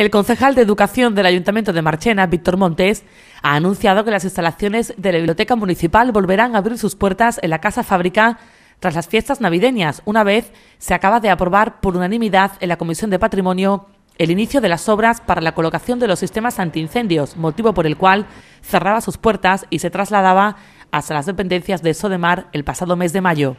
El concejal de Educación del Ayuntamiento de Marchena, Víctor Montes, ha anunciado que las instalaciones de la Biblioteca Municipal volverán a abrir sus puertas en la Casa Fábrica tras las fiestas navideñas, una vez se acaba de aprobar por unanimidad en la Comisión de Patrimonio el inicio de las obras para la colocación de los sistemas antiincendios, motivo por el cual cerraba sus puertas y se trasladaba hasta las dependencias de Sodemar el pasado mes de mayo.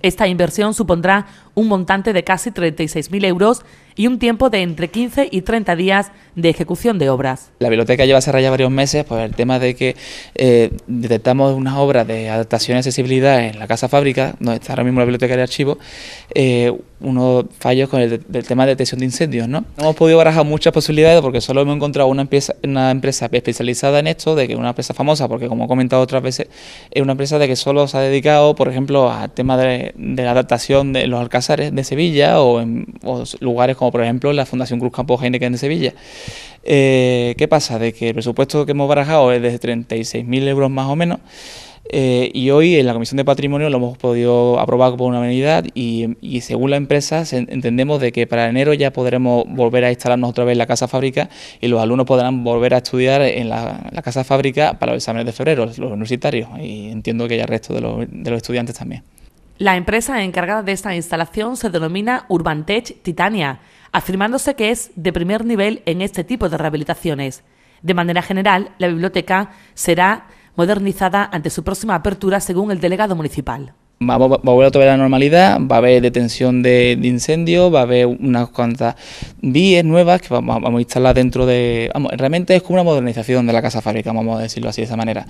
Esta inversión supondrá un montante de casi 36.000 euros y un tiempo de entre 15 y 30 días de ejecución de obras. La biblioteca lleva cerrada ya varios meses, ...por pues, el tema de que eh, detectamos unas obras de adaptación y accesibilidad en la casa fábrica, donde está ahora mismo la biblioteca de archivo, eh, unos fallos con el tema de detección de incendios. ¿no? hemos podido barajar muchas posibilidades porque solo hemos encontrado una empresa, especializada en esto, de que una empresa famosa, porque como he comentado otras veces, es una empresa de que solo se ha dedicado, por ejemplo, al tema de, la adaptación de los alcances de Sevilla o en lugares como por ejemplo la Fundación Cruz Campo Heineken de Sevilla. Eh, ¿Qué pasa? De que el presupuesto que hemos barajado es de 36.000 euros más o menos. Eh, y hoy en la Comisión de Patrimonio lo hemos podido aprobar por unanimidad y, y, según la empresa entendemos de que para enero ya podremos volver a instalarnos otra vez en la casa fábrica y los alumnos podrán volver a estudiar en la, casa fábrica para los exámenes de febrero, los universitarios y entiendo que ya el resto de los estudiantes también. La empresa encargada de esta instalación se denomina Urbantech Titania, afirmándose que es de primer nivel en este tipo de rehabilitaciones. De manera general, la biblioteca será modernizada ante su próxima apertura, según el delegado municipal. Va, a volver a la normalidad, va a haber detención de, incendio, va a haber unas cuantas vías nuevas que vamos, a instalar dentro de... realmente es como una modernización de la casa fábrica, vamos a decirlo así de esa manera.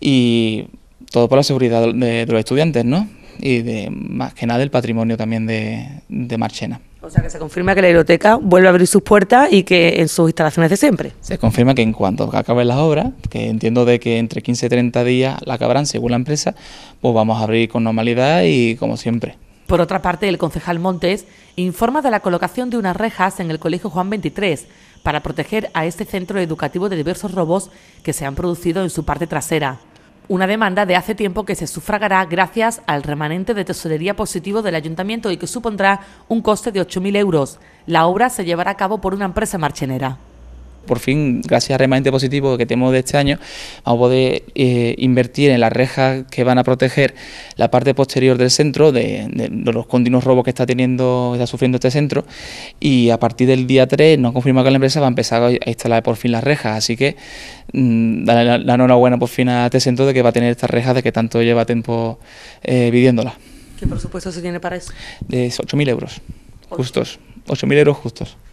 Y todo por la seguridad de los estudiantes, ¿no? y de, más que nada el patrimonio también de, de Marchena. O sea que se confirma que la biblioteca vuelve a abrir sus puertas y que en sus instalaciones de siempre. Se confirma que en cuanto acaben las obras, que entiendo de que entre 15 y 30 días la acabarán según la empresa, pues vamos a abrir con normalidad y como siempre. Por otra parte, el concejal Montes informa de la colocación de unas rejas en el Colegio Juan 23 para proteger a este centro educativo de diversos robos que se han producido en su parte trasera una demanda de hace tiempo que se sufragará gracias al remanente de tesorería positivo del ayuntamiento y que supondrá un coste de 8.000 euros. La obra se llevará a cabo por una empresa marchenera por fin, gracias a remanente positivo que tenemos de este año, vamos a poder eh, invertir en las rejas que van a proteger la parte posterior del centro, de, los continuos robos que está teniendo, está sufriendo este centro, y a partir del día 3 nos confirma que la empresa va a empezar a instalar por fin las rejas, así que mm, la, enhorabuena por fin a este centro de que va a tener estas rejas de que tanto lleva tiempo eh, viviéndolas. ¿Qué presupuesto se tiene para eso? De 8.000 euros, justos, 8.000 euros justos.